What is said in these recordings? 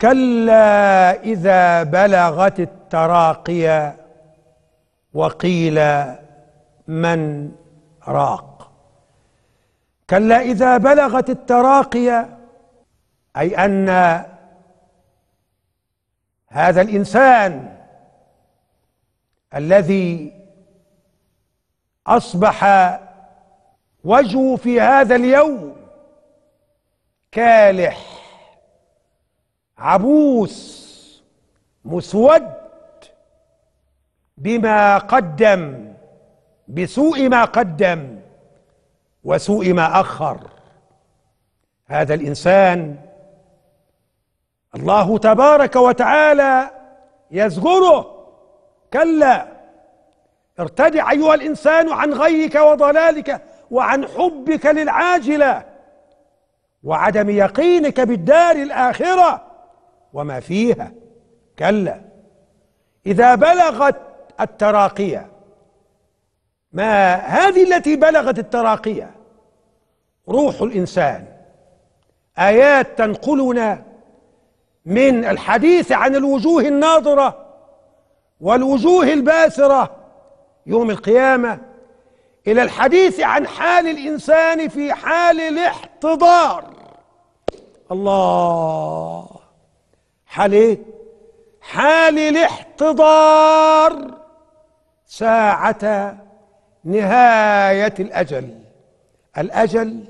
كلا إذا بلغت التراقي وقيل من راق كلا إذا بلغت التراقي أي أن هذا الإنسان الذي أصبح وجهه في هذا اليوم كالح عبوس مسود بما قدم بسوء ما قدم وسوء ما اخر هذا الانسان الله تبارك وتعالى يزغره كلا ارتدع ايها الانسان عن غيك وضلالك وعن حبك للعاجله وعدم يقينك بالدار الاخره وما فيها كلا إذا بلغت التراقية ما هذه التي بلغت التراقية روح الإنسان آيات تنقلنا من الحديث عن الوجوه الناظرة والوجوه الباسرة يوم القيامة إلى الحديث عن حال الإنسان في حال الاحتضار الله حال ايه حال الاحتضار ساعة نهاية الأجل الأجل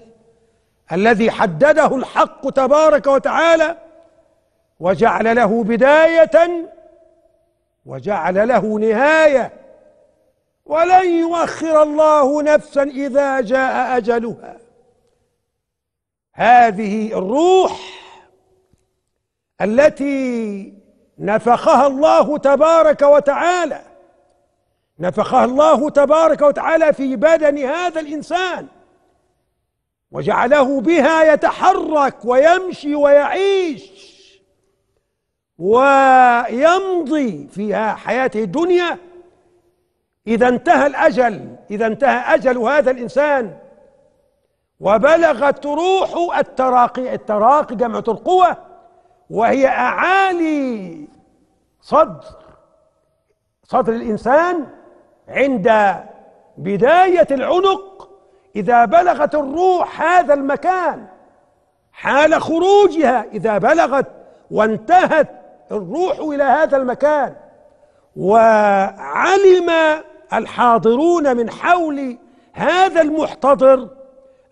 الذي حدده الحق تبارك وتعالى وجعل له بداية وجعل له نهاية ولن يؤخر الله نفسا إذا جاء أجلها هذه الروح التي نفخها الله تبارك وتعالى نفخها الله تبارك وتعالى في بدن هذا الانسان وجعله بها يتحرك ويمشي ويعيش ويمضي في حياته الدنيا اذا انتهى الاجل اذا انتهى اجل هذا الانسان وبلغت روح التراقي التراقي جمع القوه وهي أعالي صدر صدر الإنسان عند بداية العنق إذا بلغت الروح هذا المكان حال خروجها إذا بلغت وانتهت الروح إلى هذا المكان وعلم الحاضرون من حول هذا المحتضر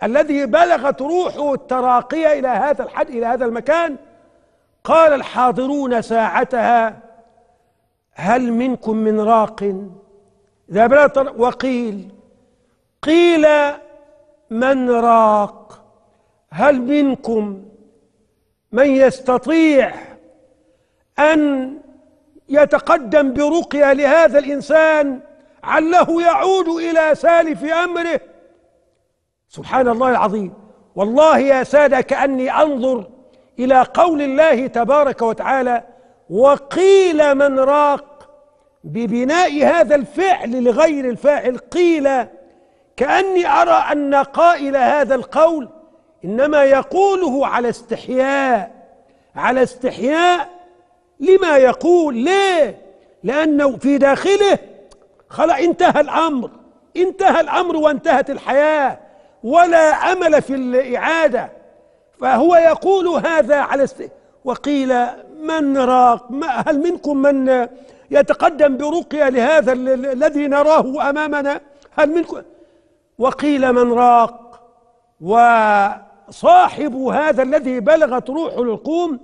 الذي بلغت روحه التراقية إلى هذا الحد إلى هذا المكان قال الحاضرون ساعتها هل منكم من راق ذهب وقيل قيل من راق هل منكم من يستطيع أن يتقدم برقية لهذا الإنسان عله يعود إلى سالف أمره سبحان الله العظيم والله يا سادة كأني أنظر إلى قول الله تبارك وتعالى وقيل من راق ببناء هذا الفعل لغير الفاعل قيل كأني أرى أن قائل هذا القول إنما يقوله على استحياء على استحياء لما يقول ليه لأنه في داخله خلق انتهى الأمر انتهى الأمر وانتهت الحياة ولا أمل في الإعادة فهو يقول هذا على وقيل من راق هل منكم من يتقدم برقية لهذا الذي نراه أمامنا هل منكم وقيل من راق وصاحب هذا الذي بلغت روحه القوم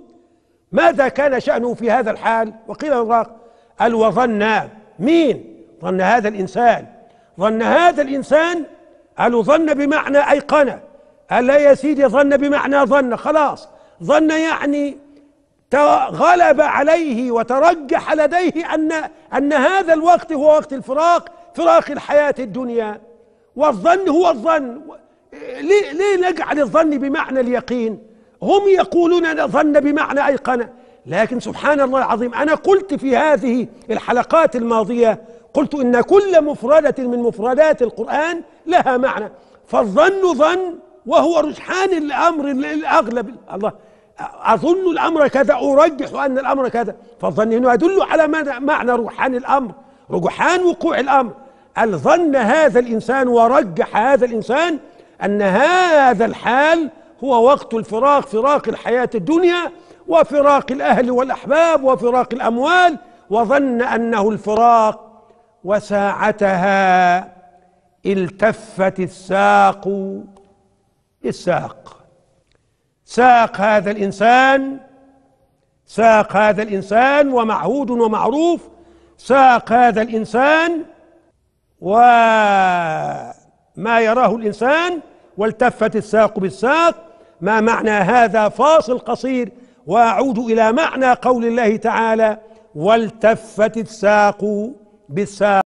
ماذا كان شأنه في هذا الحال وقيل من راق قال وظن مين ظن هذا الإنسان ظن هذا الإنسان قالوا ظن بمعنى أيقنه ألا يا سيدي ظن بمعنى ظن خلاص ظن يعني غلب عليه وترجح لديه أن أن هذا الوقت هو وقت الفراق فراق الحياة الدنيا والظن هو الظن ليه, ليه نجعل الظن بمعنى اليقين هم يقولون ظن بمعنى ايقن لكن سبحان الله العظيم أنا قلت في هذه الحلقات الماضية قلت إن كل مفردة من مفردات القرآن لها معنى فالظن ظن وهو رجحان الامر الاغلب الله اظن الامر كذا ارجح ان الامر كذا فالظن هنا يدل على معنى رجحان الامر رجحان وقوع الامر الظن هذا الانسان ورجح هذا الانسان ان هذا الحال هو وقت الفراق فراق الحياه الدنيا وفراق الاهل والاحباب وفراق الاموال وظن انه الفراق وساعتها التفت الساق الساق ساق هذا الإنسان ساق هذا الإنسان ومعهود ومعروف ساق هذا الإنسان وما يراه الإنسان والتفت الساق بالساق ما معنى هذا فاصل قصير وأعود إلى معنى قول الله تعالى والتفت الساق بالساق